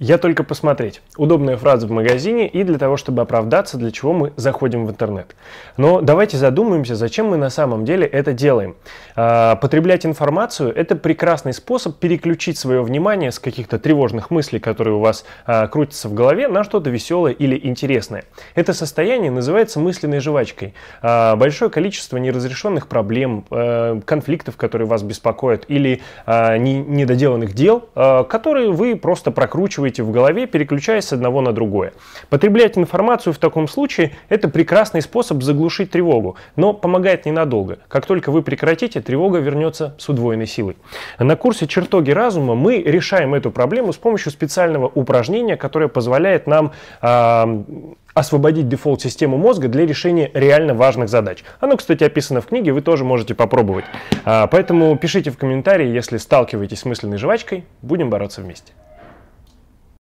Я только посмотреть. Удобная фраза в магазине и для того, чтобы оправдаться, для чего мы заходим в интернет. Но давайте задумаемся, зачем мы на самом деле это делаем. А, потреблять информацию – это прекрасный способ переключить свое внимание с каких-то тревожных мыслей, которые у вас а, крутятся в голове, на что-то веселое или интересное. Это состояние называется мысленной жвачкой. А, большое количество неразрешенных проблем, а, конфликтов, которые вас беспокоят, или а, не, недоделанных дел, а, которые вы просто прокручиваете выкручиваете в голове, переключаясь с одного на другое. Потреблять информацию в таком случае – это прекрасный способ заглушить тревогу, но помогает ненадолго. Как только вы прекратите, тревога вернется с удвоенной силой. На курсе «Чертоги разума» мы решаем эту проблему с помощью специального упражнения, которое позволяет нам э, освободить дефолт-систему мозга для решения реально важных задач. Оно, кстати, описано в книге, вы тоже можете попробовать. А, поэтому пишите в комментарии, если сталкиваетесь с мысленной жвачкой. Будем бороться вместе.